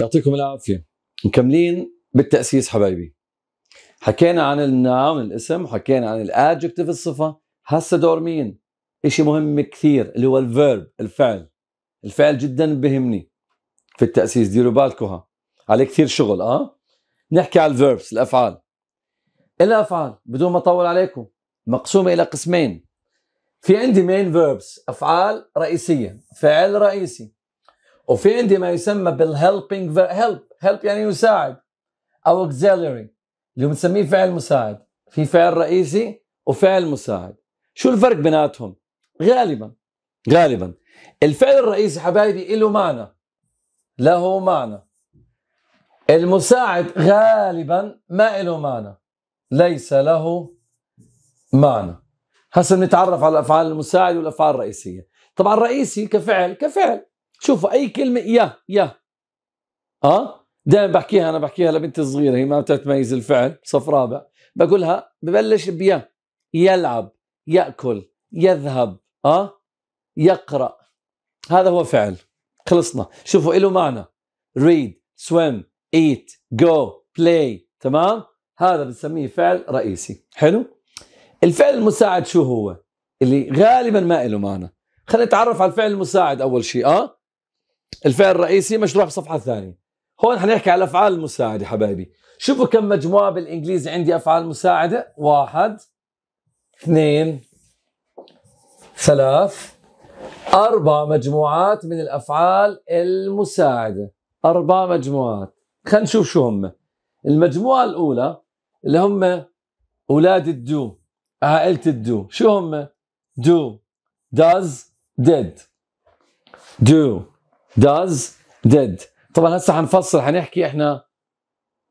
يعطيكم العافيه مكملين بالتاسيس حبايبي حكينا عن النعم الاسم وحكينا عن الادجكتيف الصفه هسه دور مين اشي مهم كثير اللي هو الفيرب الفعل الفعل جدا بهمني في التاسيس ديروا بالكوها عليه كثير شغل اه نحكي على الفيربس الافعال الافعال بدون ما اطول عليكم مقسومه الى قسمين في عندي مين فيربس افعال رئيسيه فعل رئيسي وفي عندي ما يسمى بالهيلبينج هيلب هيلب يعني يساعد او اكزيلري اللي بنسميه فعل مساعد في فعل رئيسي وفعل مساعد شو الفرق بيناتهم غالبا غالبا الفعل الرئيسي حبايبي له معنى له معنى المساعد غالبا ما له معنى ليس له معنى هسه نتعرف على الافعال المساعد والافعال الرئيسيه طبعا الرئيسي كفعل كفعل شوفوا اي كلمه يا يا اه دائما بحكيها انا بحكيها لبنتي الصغيره هي ما بتتميز الفعل صف رابع بقول لها ببلش بيا يلعب ياكل يذهب اه يقرا هذا هو فعل خلصنا شوفوا له معنى read swim eat go play تمام هذا بنسميه فعل رئيسي حلو الفعل المساعد شو هو اللي غالبا ما له معنى خلينا نتعرف على الفعل المساعد اول شيء اه الفعل الرئيسي مشروع بالصفحه الثانيه هون حنحكي على الافعال المساعده حبايبي شوفوا كم مجموعه بالانجليزي عندي افعال مساعده واحد اثنين ثلاث اربع مجموعات من الافعال المساعده اربع مجموعات خلينا نشوف شو هم المجموعه الاولى اللي هم اولاد الدو عائله الدو شو هم do does did do does did طبعا هسه حنفصل حنحكي احنا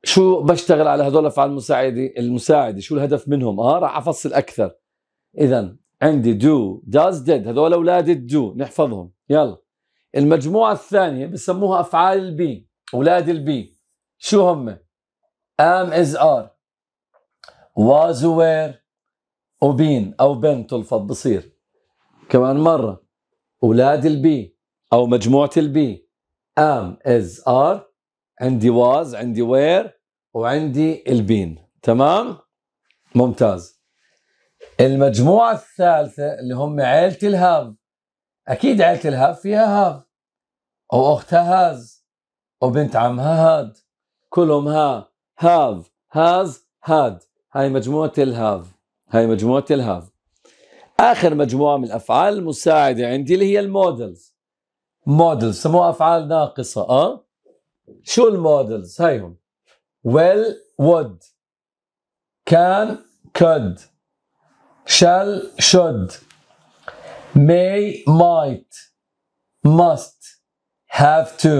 شو بشتغل على هذول الافعال المساعده المساعده شو الهدف منهم اه راح افصل اكثر اذا عندي do does did هذول اولاد الدو نحفظهم يلا المجموعه الثانيه بسموها افعال البي اولاد البي شو هم am is are was were وبين او بين تلفظ بصير كمان مره اولاد البي او مجموعه البي ام از ار عندي واز عندي وير وعندي البين تمام ممتاز المجموعه الثالثه اللي هم عيله الهاف اكيد عيله الهاف فيها هاف واختها هاز وبنت عمها هاد كلهم ها هاف هاز هاد هاي مجموعه الهاف هاي مجموعه الهاف اخر مجموعه من الافعال المساعده عندي اللي هي المودلز مودلز سموها افعال ناقصه اه شو المودلز هيهم will would can could shall should may might must have to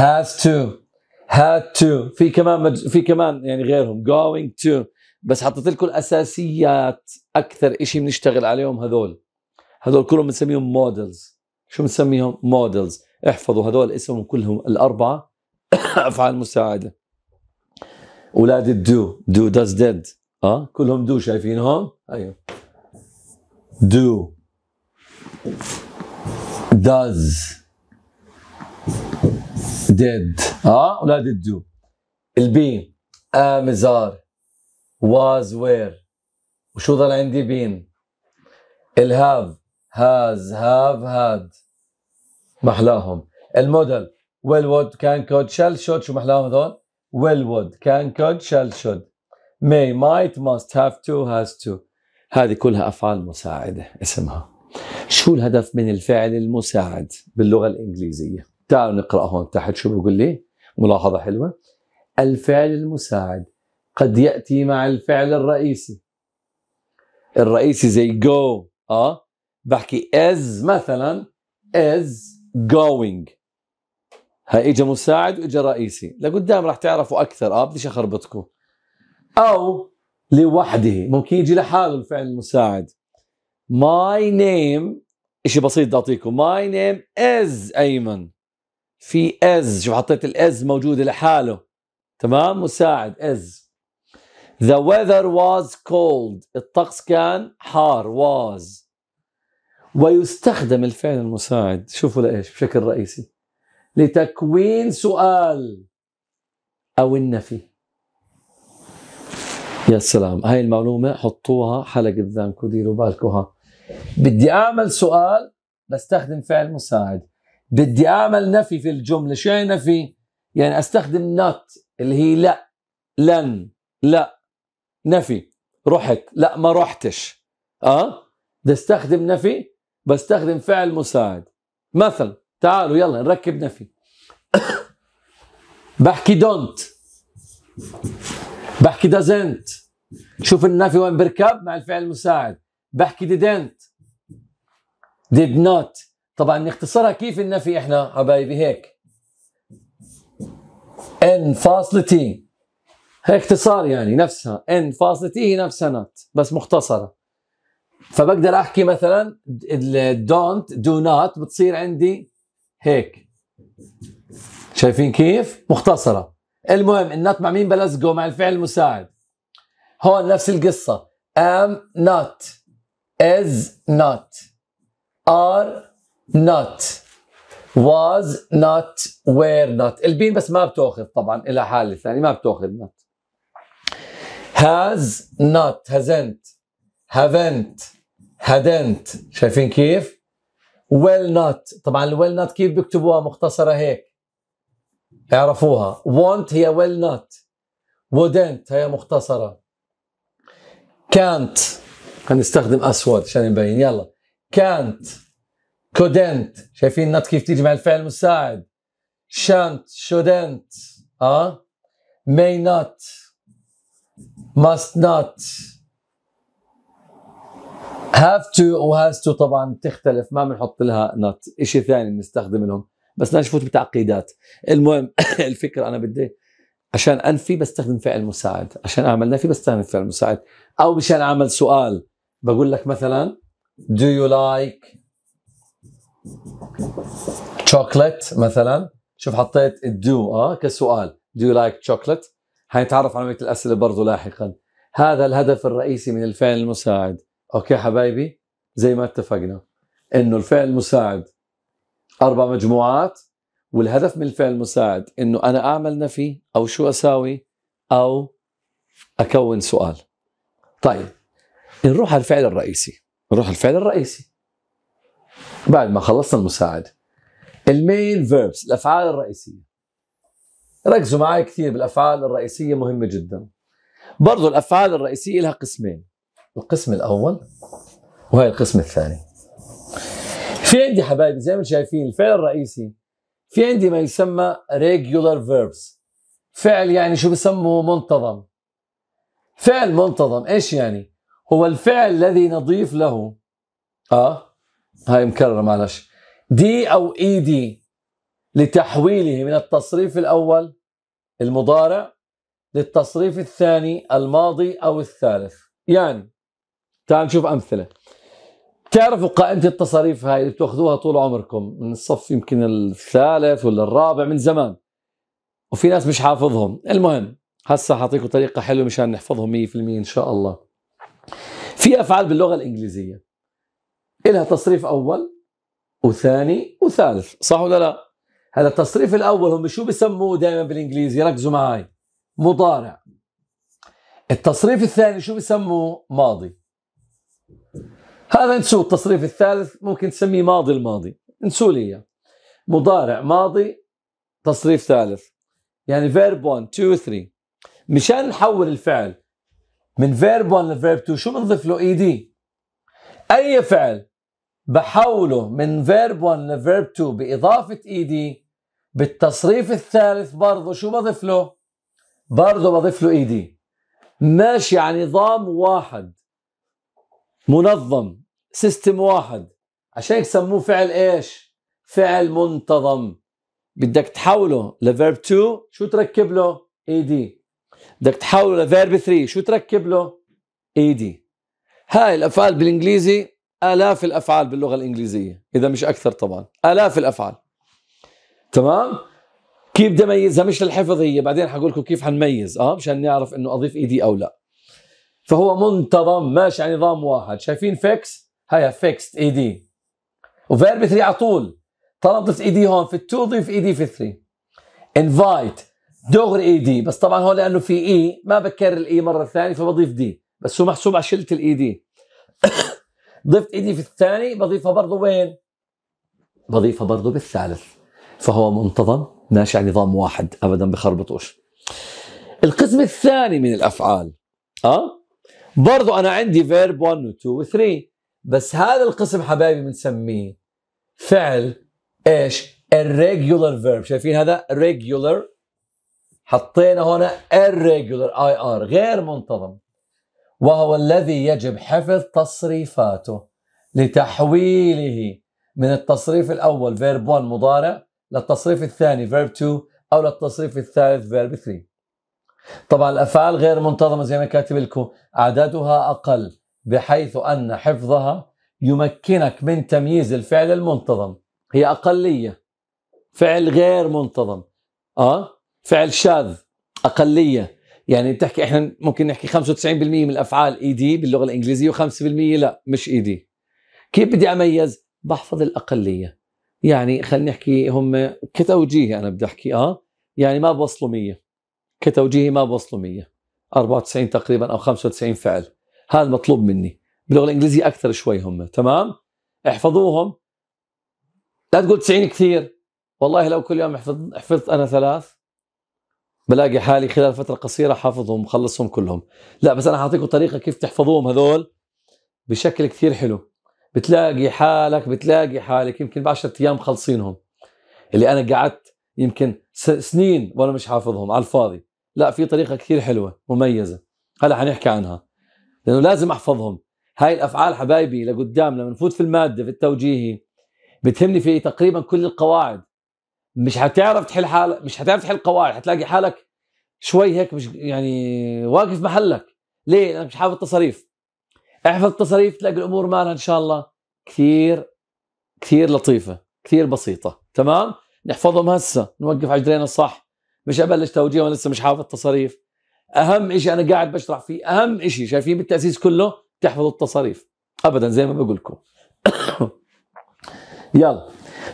has to had to في كمان مج... في كمان يعني غيرهم going to بس حطيت لكم الاساسيات اكثر شيء بنشتغل عليهم هذول هذول كلهم بنسميهم مودلز شو بنسميهم مودلز احفظوا هدول اسمهم كلهم الاربعه افعال مساعده اولاد الدو دو داز ديد اه كلهم دو شايفينهم ايوه دو داز ديد اه اولاد الدو البي امزار واز وير وشو ضل عندي بين الهاف has have had محلاهم الموديل well would can could shall should شو محلاهم هذول well would can could shall should may might must have to has to هذه كلها افعال مساعده اسمها شو الهدف من الفعل المساعد باللغه الانجليزيه تعالوا نقرا هون تحت شو بيقول لي ملاحظه حلوه الفعل المساعد قد ياتي مع الفعل الرئيسي الرئيسي زي go اه بحكي as مثلا as going هاي اجى مساعد واجى رئيسي لقدام رح تعرفوا اكثر اه بديش اخربطكم او لوحده ممكن يجي لحاله الفعل المساعد my name شيء بسيط بدي اعطيكم my name is ايمن في از شو حطيت الاز موجوده لحاله تمام مساعد از the weather was cold الطقس كان حار was ويستخدم الفعل المساعد شوفوا لإيش بشكل رئيسي لتكوين سؤال أو النفي يا سلام هاي المعلومة حطوها حلقة قدامكم ديروا بالكم بدي أعمل سؤال بستخدم فعل مساعد بدي أعمل نفي في الجملة شو يعني نفي؟ يعني أستخدم نوت اللي هي لا لن لا نفي رحت لا ما رحتش اه بستخدم نفي بستخدم فعل مساعد مثلا تعالوا يلا نركب نفي بحكي دونت بحكي دازنت شوف النفي وين بركب مع الفعل المساعد بحكي ديدنت ديد نوت طبعا نختصرها كيف النفي احنا حبايبي هيك ان فاصلة تي هي اختصار يعني نفسها ان فاصلة تي هي نفسها نوت بس مختصرة فبقدر احكي مثلا الدونت دو نوت بتصير عندي هيك شايفين كيف؟ مختصره المهم النوت مع مين بلزقه مع الفعل المساعد هون نفس القصه am not is not are not was not were not البين بس ما بتاخذ طبعا الى حال ثاني ما بتاخذ not has not hasn't هافنت هدنت شايفين كيف؟ ويل نوت طبعا الويل نوت كيف بيكتبوها مختصرة هيك اعرفوها وونت هي ويل نوت wouldn't هي مختصرة كانت هنستخدم أسود عشان نبين يلا كانت couldn't شايفين نوت كيف تيجي مع الفعل المساعد shan't shouldn't اه may not must not هاف تو وهاز تو طبعا تختلف ما بنحط لها نت شيء ثاني بنستخدم لهم بس لا نفوت بتعقيدات المهم الفكره انا بدي عشان انفي بستخدم فعل مساعد عشان اعمل نفي بستخدم فعل مساعد او مشان اعمل سؤال بقول لك مثلا do you like chocolate مثلا شوف حطيت الدو اه كسؤال do you like chocolate حنتعرف على الاسئله برضه لاحقا هذا الهدف الرئيسي من الفعل المساعد اوكي حبايبي زي ما اتفقنا انه الفعل المساعد اربع مجموعات والهدف من الفعل المساعد انه انا اعمل نفي او شو اساوي او اكون سؤال طيب نروح على الفعل الرئيسي نروح على الفعل الرئيسي بعد ما خلصنا المساعد المين فيربس الافعال الرئيسيه ركزوا معي كثير بالافعال الرئيسيه مهمه جدا برضو الافعال الرئيسيه لها قسمين القسم الاول وهي القسم الثاني في عندي حبايبي زي ما شايفين الفعل الرئيسي في عندي ما يسمى regular verbs فعل يعني شو بسموه منتظم فعل منتظم ايش يعني هو الفعل الذي نضيف له اه هاي مكرره معلش دي او اي e دي لتحويله من التصريف الاول المضارع للتصريف الثاني الماضي او الثالث يعني تعال نشوف امثله تعرفوا قائمه التصاريف هاي اللي بتاخذوها طول عمركم من الصف يمكن الثالث ولا الرابع من زمان وفي ناس مش حافظهم المهم هسا حاعطيكم طريقه حلوه مشان نحفظهم 100% ان شاء الله في افعال باللغه الانجليزيه إلها تصريف اول وثاني وثالث صح ولا لا هذا التصريف الاول هم شو بسموه دائما بالانجليزي ركزوا معي مضارع التصريف الثاني شو بسموه ماضي هذا نسو التصريف الثالث ممكن تسميه ماضي الماضي نسوا لي اياه مضارع ماضي تصريف ثالث يعني فيرب 1 2 3 مشان نحول الفعل من فيرب 1 لفيرب 2 شو بنضيف له اي e دي اي فعل بحوله من فيرب 1 لفيرب 2 باضافه اي e دي بالتصريف الثالث برضه شو بضيف له برضه بضيف له اي e دي ماشي على يعني نظام واحد منظم سيستم واحد عشان هيك سموه فعل ايش فعل منتظم بدك تحوله لفيرب 2 شو تركب له اي e دي بدك تحوله لفيرب 3 شو تركب له اي e دي هاي الافعال بالانجليزي الاف الافعال باللغه الانجليزيه اذا مش اكثر طبعا الاف الافعال تمام كيف بدي اميزها مش للحفظ هي بعدين حقول لكم كيف حنميز اه مشان نعرف انه اضيف ايدي e او لا فهو منتظم ماشي على نظام واحد شايفين فيكس هيا فيكست اي دي وفيرب 3 على طول طالما ضفت اي دي هون في 2 ضيف اي e دي في 3 انفايت دغري اي e دي بس طبعا هون لانه في اي e، ما بكرر الاي مره ثانيه فبضيف دي بس هو محسوب على شله الاي دي ضفت اي دي في الثاني بضيفها برضه وين؟ بضيفها برضه بالثالث فهو منتظم ماشي على نظام واحد ابدا بخربطوش القسم الثاني من الافعال اه برضه انا عندي فيرب 1 و 2 و 3 بس هذا القسم حبايبي بنسميه فعل ايش؟ irregular verb شايفين هذا regular حطينا هنا irregular اي ار غير منتظم وهو الذي يجب حفظ تصريفاته لتحويله من التصريف الاول verb 1 مضارع للتصريف الثاني verb 2 او للتصريف الثالث verb 3 طبعا الافعال غير منتظمه زي ما كاتب لكم عددها اقل بحيث أن حفظها يمكنك من تمييز الفعل المنتظم هي أقلية فعل غير منتظم أه فعل شاذ أقلية يعني بتحكي احنا ممكن نحكي 95% من الافعال اي e دي باللغه الانجليزيه و5% لا مش اي e دي كيف بدي اميز بحفظ الاقليه يعني خلينا نحكي هم كتوجيهي انا بدي احكي اه يعني ما بوصلوا 100 كتوجيهي ما بوصلوا 100 94 تقريبا او 95 فعل هذا مطلوب مني باللغه الانجليزيه اكثر شوي هم تمام احفظوهم لا تقول 90 كثير والله لو كل يوم حفظ حفظت انا ثلاث بلاقي حالي خلال فتره قصيره حافظهم مخلصهم كلهم لا بس انا حاعطيكم طريقه كيف تحفظوهم هذول بشكل كثير حلو بتلاقي حالك بتلاقي حالك يمكن ب 10 ايام خلصينهم اللي انا قعدت يمكن سنين وانا مش حافظهم على الفاضي لا في طريقه كثير حلوه مميزه هلا حنحكي عنها لانه لازم احفظهم هاي الافعال حبايبي لقدام لما نفوت في الماده في التوجيهي بتهمني في تقريبا كل القواعد مش حتعرف تحل حالك مش حتعرف تحل قواعد حتلاقي حالك شوي هيك مش يعني واقف محلك ليه؟ لانك مش حافظ تصاريف احفظ التصاريف تلاقي الامور مالها ان شاء الله كثير كثير لطيفه كثير بسيطه تمام؟ نحفظهم هسه نوقف على رجلينا الصح مش ابلش توجيه وانا لسه مش حافظ تصاريف اهم شيء انا قاعد بشرح فيه اهم شيء شايفين بالتاسيس كله تحفظوا التصاريف ابدا زي ما بقول لكم يلا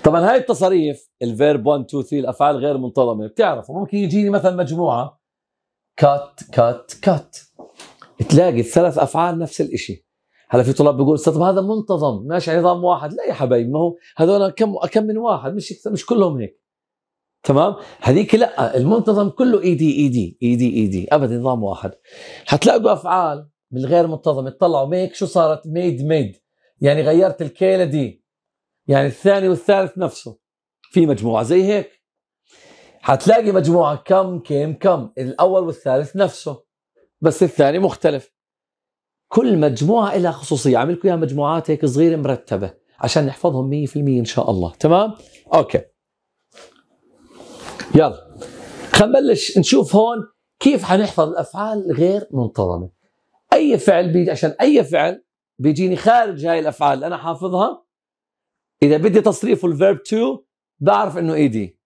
طبعا هاي التصاريف الفيرب 1 2 3 الافعال غير منتظمه بتعرفوا ممكن يجيني مثلا مجموعه كات كات كات تلاقي الثلاث افعال نفس الشيء هلا في طلاب بيقول طب هذا منتظم ماشي على نظام واحد لا يا حبايبي ما هو هذول كم كم من واحد مش مش كلهم هيك تمام هذيك لا المنتظم كله اي دي اي دي اي دي اي دي ابدا نظام واحد حتلاقوا افعال بالغير منتظم اطلعوا ميك شو صارت ميد ميد يعني غيرت الكيله دي يعني الثاني والثالث نفسه في مجموعه زي هيك حتلاقي مجموعه كم كم كم الاول والثالث نفسه بس الثاني مختلف كل مجموعه لها خصوصيه عامل لكم اياها مجموعات هيك صغيره مرتبه عشان نحفظهم 100% ان شاء الله تمام اوكي يلا خنبلش نشوف هون كيف حنحفظ الافعال غير منتظمه اي فعل بيجي عشان اي فعل بيجيني خارج هاي الافعال اللي انا حافظها اذا بدي تصريفه الفيرب 2 بعرف انه ايدي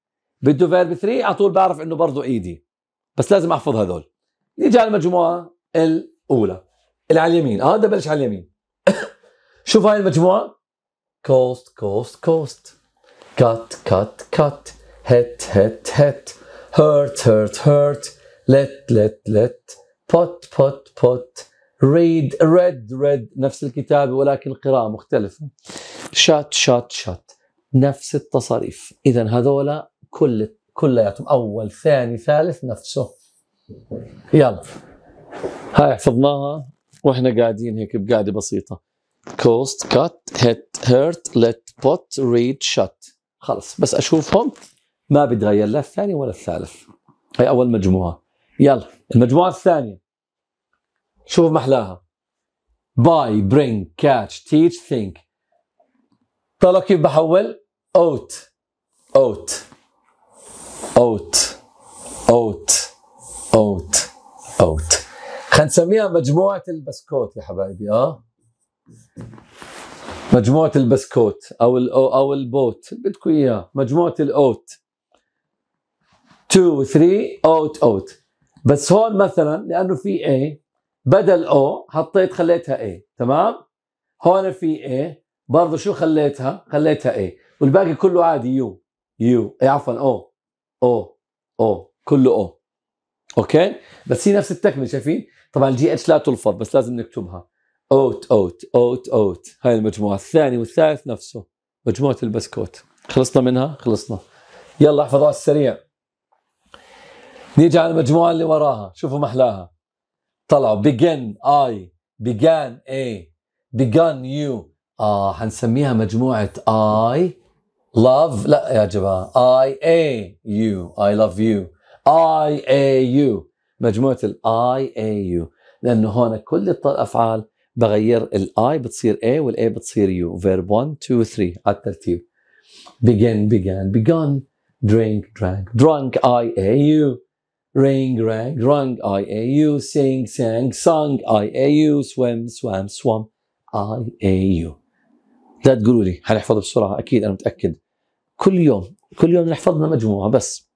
e بده فيرب 3 على طول بعرف انه برضه ايدي e بس لازم احفظ هذول نيجي على المجموعه الاولى اللي على اليمين اه بدي ابلش على اليمين شوف هاي المجموعه كوست كوست كوست كات كات كات het, het, het, hurt, hurt, hurt, let, let, let, pot, pot, pot, read, read, read نفس الكتابة ولكن القراءة مختلفة شات شات شات نفس التصاريف إذا هذولا كل كلياتهم أول ثاني ثالث نفسه يلا هاي حفظناها واحنا قاعدين هيك بقاعدة بسيطة كوست كات hit hurt لت بوت ريد شات خلص بس أشوفهم ما بيتغير لا الثاني ولا الثالث هي أول مجموعة يلا المجموعة الثانية شوف محلاها باي برينج كاتش تيتش ثينك طلعوا كيف بحول اوت اوت اوت اوت اوت اوت خلينا نسميها مجموعة البسكوت يا حبايبي اه مجموعة البسكوت او او البوت بدكم اياه مجموعة الاوت 2 3 اوت اوت بس هون مثلا لانه في A بدل O حطيت خليتها A تمام هون في A برضه شو خليتها خليتها A والباقي كله عادي يو إيه، يو عفوا او او او كله او اوكي بس هي نفس التكمله شايفين طبعا الجي اتش لا تلفظ بس لازم نكتبها اوت اوت اوت اوت هاي المجموعه الثاني والثالث نفسه مجموعه البسكوت خلصنا منها خلصنا يلا احفظوها السريع نيجي على المجموعه اللي وراها شوفوا محلاها طلعوا begin اي began a began يو اه حنسميها مجموعه اي لاف لا يا جماعه اي اي يو اي لاف يو اي اي يو مجموعه الاي اي يو لانه هون كل الافعال بغير الاي بتصير A والاي بتصير يو فيرب 1 2 3 على الترتيب begin began begun drink drank drunk I A you Ring, rang, rung, I-A-U, sing, sang, sung, I-A-U, swim, swam, I-A-U. لا تقولوا لي حنحفظ بسرعه اكيد انا متاكد كل يوم كل يوم نحفظنا مجموعه بس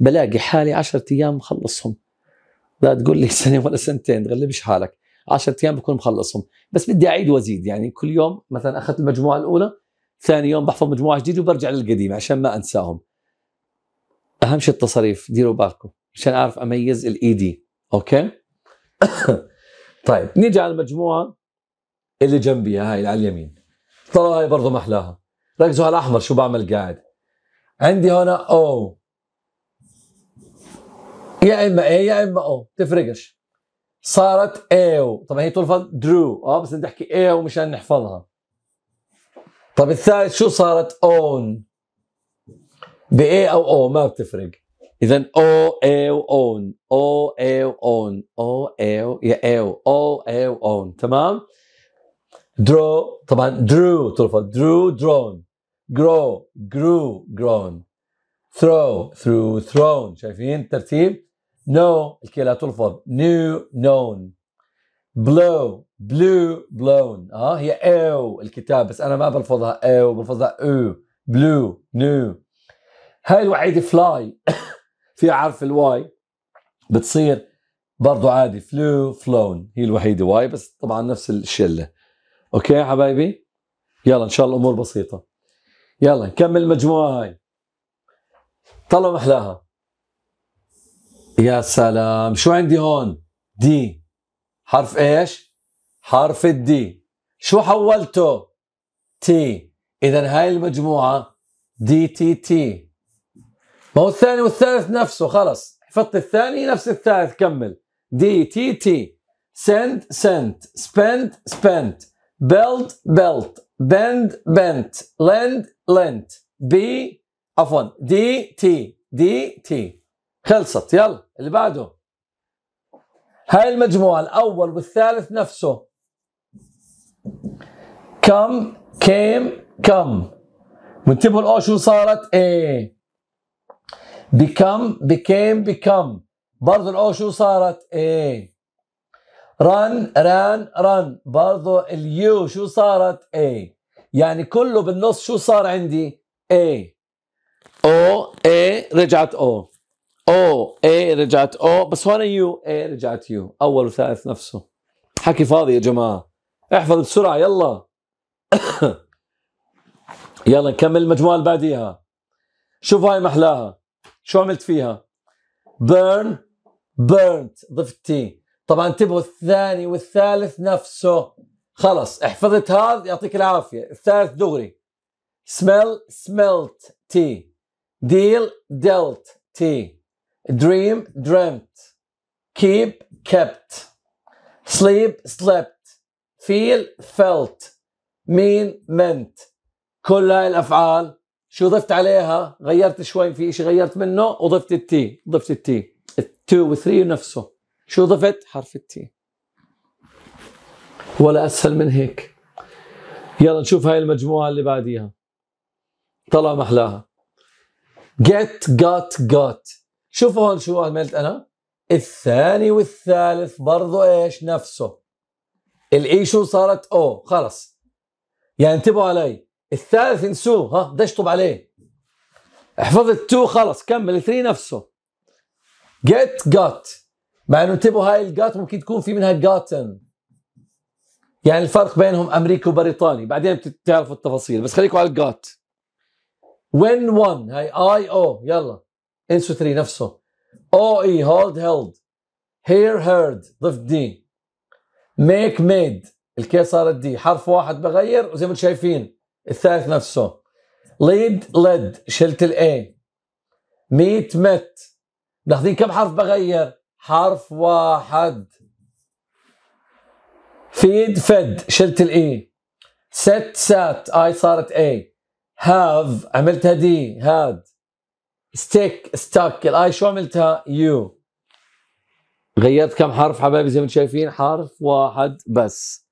بلاقي حالي 10 ايام مخلصهم لا تقول لي سنه ولا سنتين تغلبش حالك 10 ايام بكون مخلصهم بس بدي اعيد وازيد يعني كل يوم مثلا اخذت المجموعه الاولى ثاني يوم بحفظ مجموعه جديده وبرجع للقديمه عشان ما انساهم اهم شيء التصاريف ديروا بالكم مشان اعرف اميز الاي دي e اوكي طيب نيجي على المجموعه اللي جنبي هاي اللي على اليمين ترى هاي برضه محلاها ركزوا على الاحمر شو بعمل قاعد عندي هنا او يا اما اي يا اما او تفرقش صارت ايو طبعا هي تلفظ درو اه بس بدي احكي ايو مشان نحفظها طب الثالث شو صارت اون باي او او ما بتفرق اذا او او اون او او اون او او يا او او او اون تمام درو طبعا درو ترفض درو درون جرو جرو جرون ثرو ثرو ثرون شايفين الترتيب نو الكي لا تلفظ نو نون بلو بلو بلون اه هي او الكتاب بس انا ما بلفظها او بلفظها او بلو نو هاي الوعيد فلاي في حرف الواي بتصير برضو عادي فلو فلون هي الوحيده واي بس طبعا نفس الشله اوكي حبايبي يلا ان شاء الله الامور بسيطه يلا نكمل المجموعه هاي طلعوا محلاها يا سلام شو عندي هون دي حرف ايش حرف الدي شو حولته تي اذا هاي المجموعه دي تي تي ما هو الثاني والثالث نفسه خلص حفظت الثاني نفس الثالث كمل دي تي تي سند سنت سبند سبنت بيلد بيلت بند بنت لند لنت بي عفوا دي تي دي تي خلصت يلا اللي بعده هاي المجموعة الأول والثالث نفسه كم كيم كم وانتبهوا الأو شو صارت؟ ايه become became become برضه الاو شو صارت اي ران ران ران برضه اليو شو صارت اي يعني كله بالنص شو صار عندي اي او اي رجعت او او اي رجعت او بس هون يو اي رجعت يو أول وثالث نفسه حكي فاضي يا جماعة احفظ بسرعة يلا يلا نكمل المجموعة اللي بعديها شوف هاي محلاها شو عملت فيها؟ burn burnt ضفت تي طبعا انتبهوا الثاني والثالث نفسه خلص احفظت هذا يعطيك العافية الثالث دغري smell smelt تي deal dealt تي dream dreamt keep kept sleep slept feel felt mean meant كل هاي الأفعال شو ضفت عليها غيرت شوي في شيء غيرت منه وضفت التي ضفت التي التو وثري نفسه شو ضفت حرف التي ولا اسهل من هيك يلا نشوف هاي المجموعه اللي بعديها طلع محلاها get got got شوفوا هون شو عملت انا الثاني والثالث برضه ايش نفسه الاي شو صارت او خلص يعني انتبهوا علي الثالث انسوه ها بدي اشطب عليه حفظت التو خلص كمل 3 نفسه جيت جات مع انه انتبهوا هاي الجات ممكن تكون في منها جاتن يعني الفرق بينهم امريكي وبريطاني بعدين بتعرفوا التفاصيل بس خليكم على الجات وين 1 هاي اي او يلا انسوا 3 نفسه او اي هولد هيلد هير هيرد ضفت دي ميك ميد الكي صارت دي حرف واحد بغير وزي ما انتم شايفين الثالث نفسه ليد لد شلت الاي ميت مت ناخذين كم حرف بغير حرف واحد فيد فد شلت الاي e. ست سات اي صارت اي هاف عملتها دي هاد ستيك ستاك الاي شو عملتها يو غيرت كم حرف حبايبي زي ما انتم شايفين حرف واحد بس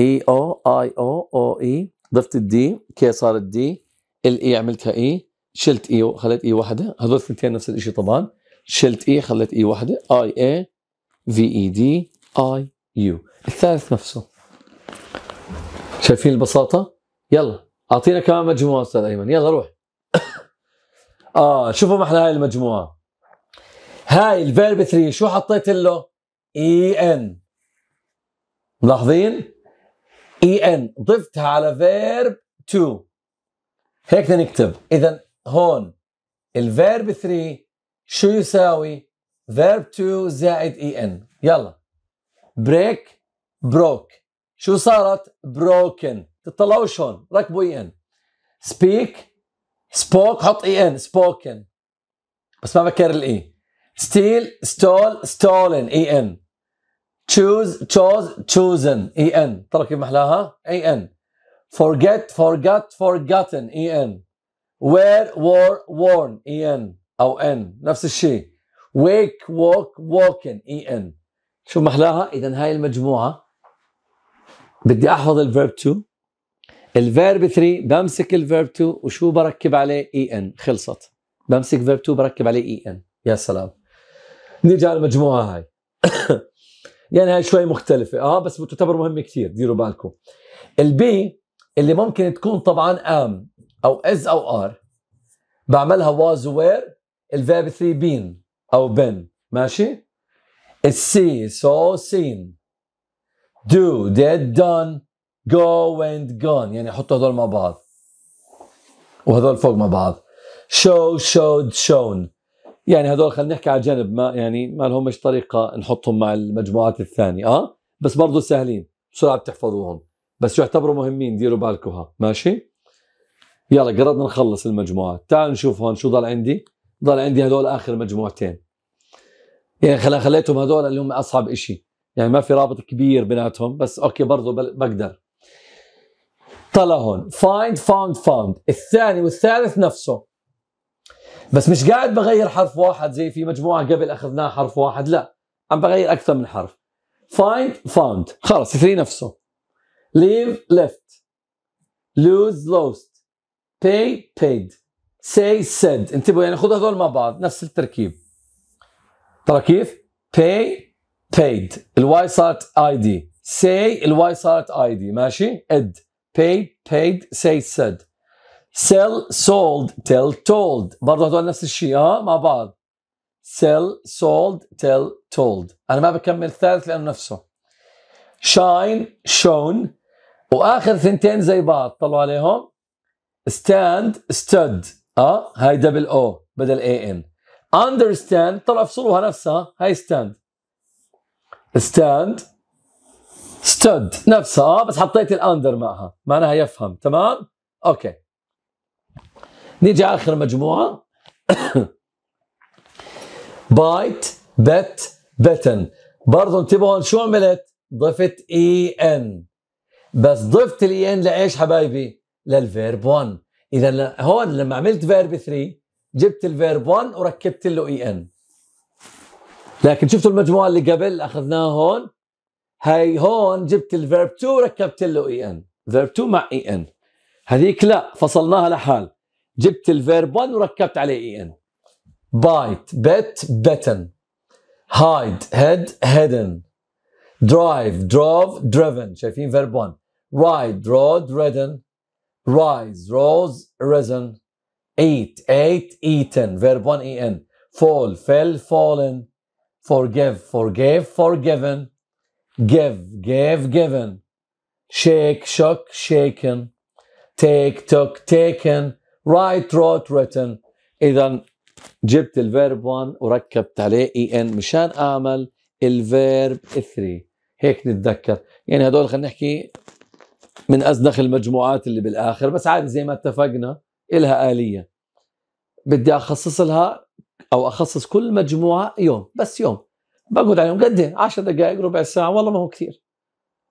اي او اي او او اي ضفت الدي كي صارت دي الاي e عملتها اي e، شلت اي e خليت اي واحده هذول الثنتين نفس الشيء طبعا شلت اي خليت اي واحده اي اي في اي دي اي يو الثالث نفسه شايفين البساطه يلا اعطينا كمان مجموعه استاذ ايمن يلا روح اه شوفوا احلى هاي المجموعه هاي الفيرب 3 شو حطيت له اي ان ملاحظين اي e ان ضفتها على فيرب 2 هيك نكتب اذا هون الفيرب 3 شو يساوي فيرب 2 زائد اي e ان يلا بريك بروك شو صارت بروكن تطلعوش هون ركبوا اي ان سبيك سبوك حط اي ان سبوكن بس ما بكرر الاي ستيل ستول ستولن اي ان choose chose chosen اي e ان ترى كيف محلاها اي e ان forget forgot forgotten اي ان wear wore worn اي e ان او ان نفس الشيء wake walk walking اي ان شو محلاها اذا هاي المجموعه بدي احفظ الفيرب 2 الفيرب 3 بمسك الفيرب 2 وشو بركب عليه اي ان خلصت بمسك فيرب 2 بركب عليه اي ان يا سلام نيجي على المجموعه هاي يعني هاي شوي مختلفة اه بس بتعتبر مهمة كثير ديروا بالكم البي اللي ممكن تكون طبعا ام او از او ار بعملها واز وير الفيرب 3 بين او بن ماشي السي سو سين دو ديد دون جو and جون يعني حطوا هذول مع بعض وهذول فوق مع بعض شو showed شون يعني هذول خلينا نحكي على جنب ما يعني ما لهمش طريقه نحطهم مع المجموعات الثانيه اه بس برضه سهلين بسرعه بتحفظوهم بس يعتبروا مهمين ديروا بالكم ها ماشي يلا قررنا نخلص المجموعات تعال نشوف هون شو ضل عندي ضل عندي هذول اخر مجموعتين يعني خل... خليتهم هذول اللي هم اصعب شيء يعني ما في رابط كبير بيناتهم بس اوكي برضه بقدر طلع هون فايند فاوند فاوند الثاني والثالث نفسه بس مش قاعد بغير حرف واحد زي في مجموعه قبل اخذناها حرف واحد لا عم بغير اكثر من حرف find found خلص ثري نفسه leave left lose lost pay paid say said انتبهوا يعني خذوا هذول مع بعض نفس التركيب ترى كيف pay paid الواي صارت اي دي say الواي صارت اي دي ماشي اد pay paid say said sell sold tell told برضه هدول نفس الشيء اه مع بعض sell sold tell told انا ما بكمل الثالث لانه نفسه shine shown واخر ثنتين زي بعض طلعوا عليهم stand stood اه هاي دبل او بدل اي ان understand طلع افصلوها نفسها هاي stand stand stood نفسها آه، بس حطيت الاندر معها معناها يفهم تمام اوكي نيجي على اخر مجموعه بايت بت بتن برضه انتبهوا شو عملت؟ ضفت اي e ان بس ضفت الاي ان e لايش حبايبي؟ للفيرب 1 اذا هون لما عملت فيرب 3 جبت الفيرب 1 وركبت له اي e ان لكن شفتوا المجموعه اللي قبل اخذناها هون هاي هون جبت الفيرب 2 وركبت له اي ان فيرب 2 مع اي ان هذيك لا فصلناها لحال جبت الفيرب 1 وركبت عليه اي ان بايت بت بتن هايد هيد هيدن درايف دروف دريفن شايفين فيرب 1 رايد رود ريدن رايز روز ريزن ايت ايت ايتن فيرب 1 اي ان فول فيل فولن فورجيف فورجيف فورجيفن give gave given shake shook shaken تيك توك تيكن رايت روت ريتن اذا جبت الفيرب 1 وركبت عليه اي e ان مشان اعمل الفيرب 3 هيك نتذكر يعني هدول خلينا نحكي من ازنخ المجموعات اللي بالاخر بس عادي زي ما اتفقنا الها اليه بدي اخصص لها او اخصص كل مجموعه يوم بس يوم بقعد عليهم قد ايه 10 دقائق ربع ساعه والله ما هو كثير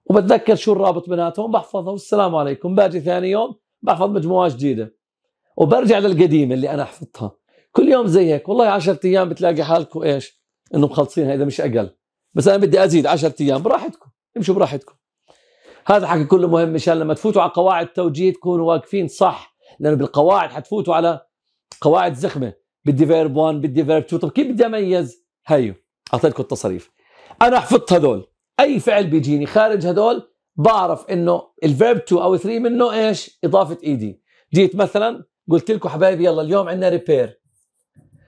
وبتذكر شو الرابط بيناتهم بحفظها والسلام عليكم باجي ثاني يوم بحفظ مجموعه جديده وبرجع للقديمه اللي انا حفظتها كل يوم زي هيك والله 10 ايام بتلاقي حالكم ايش انه مخلصينها اذا مش اقل بس انا بدي ازيد 10 ايام براحتكم امشوا براحتكم هذا الحكي كله مهم مشان لما تفوتوا على قواعد توجيه تكونوا واقفين صح لانه بالقواعد حتفوتوا على قواعد زخمه بدي فيرب 1 بدي فيرب 2 طب كيف بدي اميز هيو اعطيتكم التصريف انا حفظت هذول اي فعل بيجيني خارج هدول بعرف انه الفيرب 2 او 3 منه ايش اضافه ايدي e جيت مثلا قلت لكم حبايبي يلا اليوم عندنا ريبير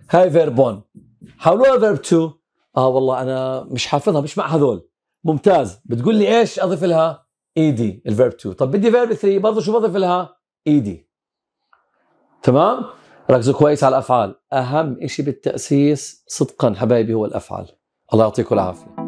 هاي فيرب 1 حولوها فيرب 2 اه والله انا مش حافظها مش مع هذول ممتاز بتقول لي ايش اضيف لها ايدي الفيرب 2 طب بدي فيرب 3 برضه شو بضيف لها ايدي e تمام ركزوا كويس على الافعال اهم شيء بالتاسيس صدقا حبايبي هو الافعال الله يعطيكم العافيه